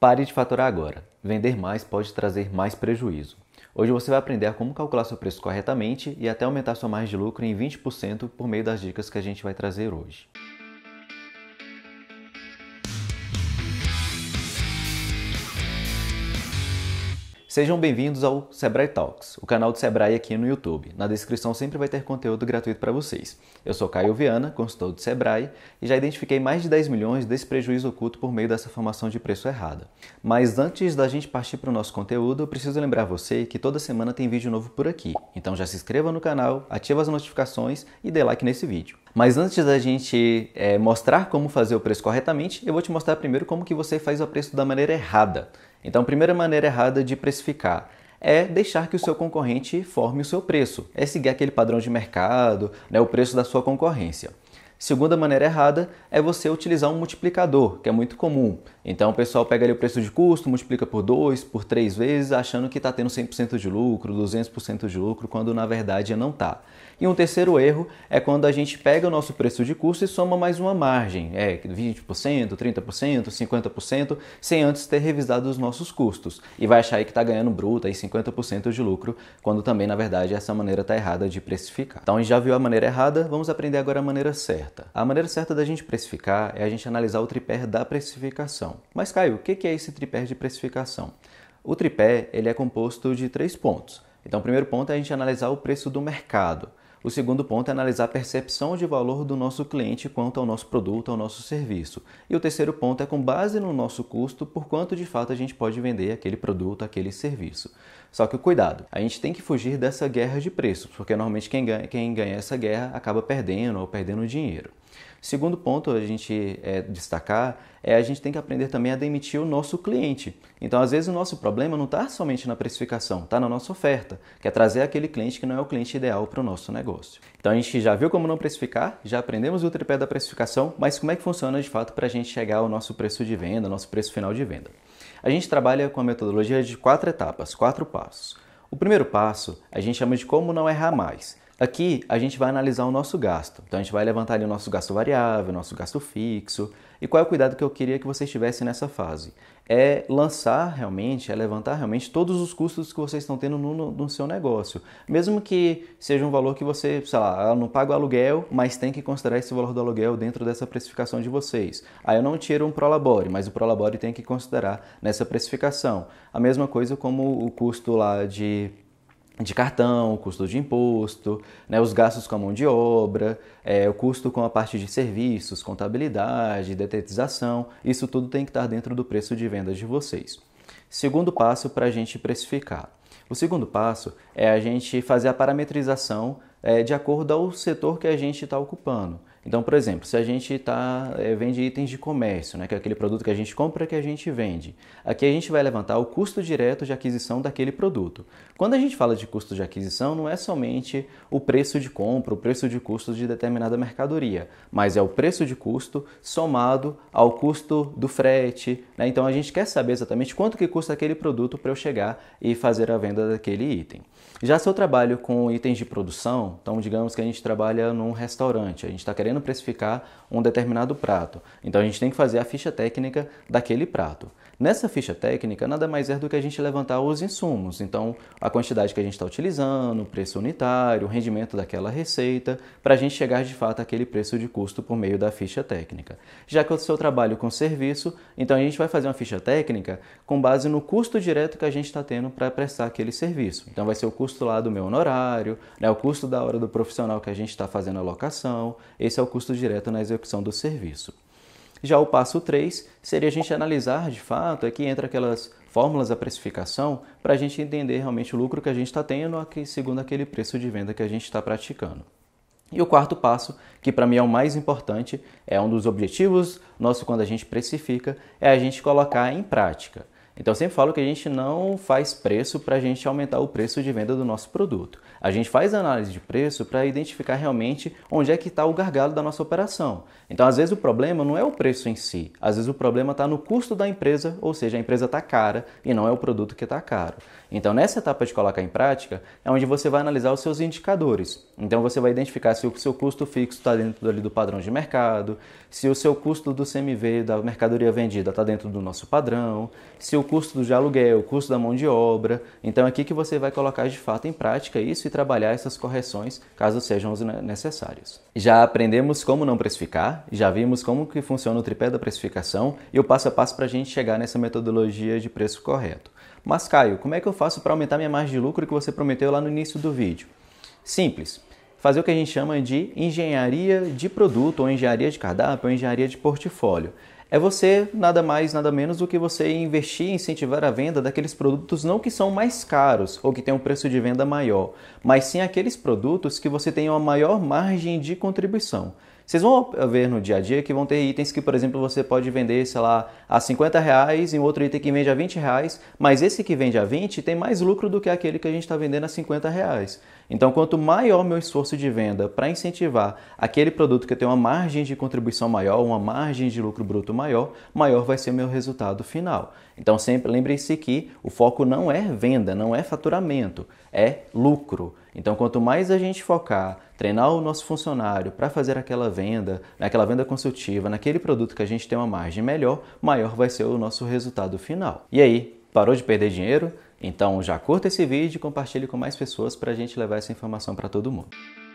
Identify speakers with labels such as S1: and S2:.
S1: Pare de faturar agora. Vender mais pode trazer mais prejuízo. Hoje você vai aprender a como calcular seu preço corretamente e até aumentar sua margem de lucro em 20% por meio das dicas que a gente vai trazer hoje. Sejam bem-vindos ao Sebrae Talks, o canal do Sebrae aqui no YouTube. Na descrição sempre vai ter conteúdo gratuito para vocês. Eu sou Caio Viana, consultor do Sebrae, e já identifiquei mais de 10 milhões desse prejuízo oculto por meio dessa formação de preço errada. Mas antes da gente partir para o nosso conteúdo, eu preciso lembrar você que toda semana tem vídeo novo por aqui. Então já se inscreva no canal, ative as notificações e dê like nesse vídeo. Mas antes da gente é, mostrar como fazer o preço corretamente, eu vou te mostrar primeiro como que você faz o preço da maneira errada. Então, a primeira maneira errada de precificar é deixar que o seu concorrente forme o seu preço, é seguir aquele padrão de mercado, né, o preço da sua concorrência. Segunda maneira errada é você utilizar um multiplicador, que é muito comum. Então o pessoal pega ali o preço de custo, multiplica por 2, por 3 vezes, achando que está tendo 100% de lucro, 200% de lucro, quando na verdade não está. E um terceiro erro é quando a gente pega o nosso preço de custo e soma mais uma margem, é 20%, 30%, 50%, sem antes ter revisado os nossos custos. E vai achar que está ganhando bruto aí 50% de lucro, quando também na verdade essa maneira está errada de precificar. Então a gente já viu a maneira errada, vamos aprender agora a maneira certa certa. A maneira certa da gente precificar é a gente analisar o tripé da precificação. Mas, Caio, o que é esse tripé de precificação? O tripé ele é composto de três pontos. Então, o primeiro ponto é a gente analisar o preço do mercado. O segundo ponto é analisar a percepção de valor do nosso cliente quanto ao nosso produto, ao nosso serviço. E o terceiro ponto é, com base no nosso custo, por quanto de fato a gente pode vender aquele produto, aquele serviço. Só que cuidado, a gente tem que fugir dessa guerra de preços, porque normalmente quem ganha, quem ganha essa guerra acaba perdendo ou perdendo dinheiro. Segundo ponto a gente é, destacar é a gente tem que aprender também a demitir o nosso cliente. Então, às vezes, o nosso problema não está somente na precificação, está na nossa oferta, que é trazer aquele cliente que não é o cliente ideal para o nosso negócio. Então, a gente já viu como não precificar, já aprendemos o tripé da precificação, mas como é que funciona de fato para a gente chegar ao nosso preço de venda, nosso preço final de venda? A gente trabalha com a metodologia de quatro etapas, quatro passos. O primeiro passo a gente chama de como não errar mais. Aqui a gente vai analisar o nosso gasto. Então a gente vai levantar ali o nosso gasto variável, o nosso gasto fixo. E qual é o cuidado que eu queria que vocês tivessem nessa fase? É lançar realmente, é levantar realmente todos os custos que vocês estão tendo no, no, seu negócio. Mesmo que seja um valor que você, sei lá, ah, não paga o aluguel, mas tem que considerar esse valor do aluguel dentro dessa precificação de vocês. Aí eu não tiro um Prolabore, mas o Prolabore tem que considerar nessa precificação. A mesma coisa como o custo lá de de cartão, o custo de imposto, né, os gastos com a mão de obra, é, o custo com a parte de serviços, contabilidade, detetização, isso tudo tem que estar dentro do preço de vendas de vocês. Segundo passo para a gente precificar. O segundo passo é a gente fazer a parametrização é, de acordo ao setor que a gente está ocupando. Então, por exemplo, se a gente tá, é, vende itens de comércio, né, que é aquele produto que a gente compra que a gente vende, aqui a gente vai levantar o custo direto de aquisição daquele produto. Quando a gente fala de custo de aquisição, não é somente o preço de compra, o preço de custo de determinada mercadoria, mas é o preço de custo somado ao custo do frete. Né? Então, a gente quer saber exatamente quanto que custa aquele produto para eu chegar e fazer a venda daquele item. Já se eu trabalho com itens de produção, então digamos que a gente trabalha num restaurante, a gente está querendo querendo precificar um determinado prato. Então a gente tem que fazer a ficha técnica daquele prato. Nessa ficha técnica, nada mais é do que a gente levantar os insumos. Então, a quantidade que a gente está utilizando, o preço unitário, o rendimento daquela receita, para a gente chegar de fato àquele preço de custo por meio da ficha técnica. Já que o seu trabalho com serviço, então a gente vai fazer uma ficha técnica com base no custo direto que a gente está tendo para prestar aquele serviço. Então, vai ser o custo lá do meu honorário, né, o custo da hora do profissional que a gente está fazendo a locação, esse esse é o custo direto na execução do serviço. Já o passo 3 seria a gente analisar de fato, aqui é entra aquelas fórmulas da precificação para a gente entender realmente o lucro que a gente está tendo segundo aquele preço de venda que a gente está praticando. E o quarto passo, que para mim é o mais importante, é um dos objetivos nosso quando a gente precifica, é a gente colocar em prática. Então eu sempre falo que a gente não faz preço para a gente aumentar o preço de venda do nosso produto. A gente faz análise de preço para identificar realmente onde é que está o gargalo da nossa operação. Então às vezes o problema não é o preço em si, às vezes o problema está no custo da empresa, ou seja, a empresa está cara e não é o produto que está caro. Então, nessa etapa de colocar em prática, é onde você vai analisar os seus indicadores. Então, você vai identificar se o seu custo fixo está dentro ali do padrão de mercado, se o seu custo do CMV, da mercadoria vendida, está dentro do nosso padrão, se o custo do aluguel, o custo da mão de obra. Então, é aqui que você vai colocar de fato em prática isso e trabalhar essas correções caso sejam necessárias. Já aprendemos como não precificar, já vimos como que funciona o tripé da precificação e o passo a passo para a gente chegar nessa metodologia de preço correto. Mas, Caio, como é que eu faço para aumentar minha margem de lucro que você prometeu lá no início do vídeo? Simples. Fazer o que a gente chama de engenharia de produto, ou engenharia de cardápio, ou engenharia de portfólio. É você, nada mais, nada menos do que você investir e incentivar a venda daqueles produtos não que são mais caros ou que têm um preço de venda maior, mas sim aqueles produtos que você tem uma maior margem de contribuição. Vocês vão ver no dia a dia que vão ter itens que, por exemplo, você pode vender, sei lá, a 50 reais e outro item que vende a 20 reais, mas esse que vende a 20 tem mais lucro do que aquele que a gente está vendendo a 50 reais. Então, quanto maior meu esforço de venda para incentivar aquele produto que tem uma margem de contribuição maior, uma margem de lucro bruto maior, maior vai ser meu resultado final. Então, sempre lembre-se que o foco não é venda, não é faturamento, é lucro. Então, quanto mais a gente focar, treinar o nosso funcionário para fazer aquela venda, naquela venda consultiva, naquele produto que a gente tem uma margem melhor, maior vai ser o nosso resultado final. E aí, parou de perder dinheiro? Então já curta esse vídeo e compartilhe com mais pessoas para a gente levar essa informação para todo mundo.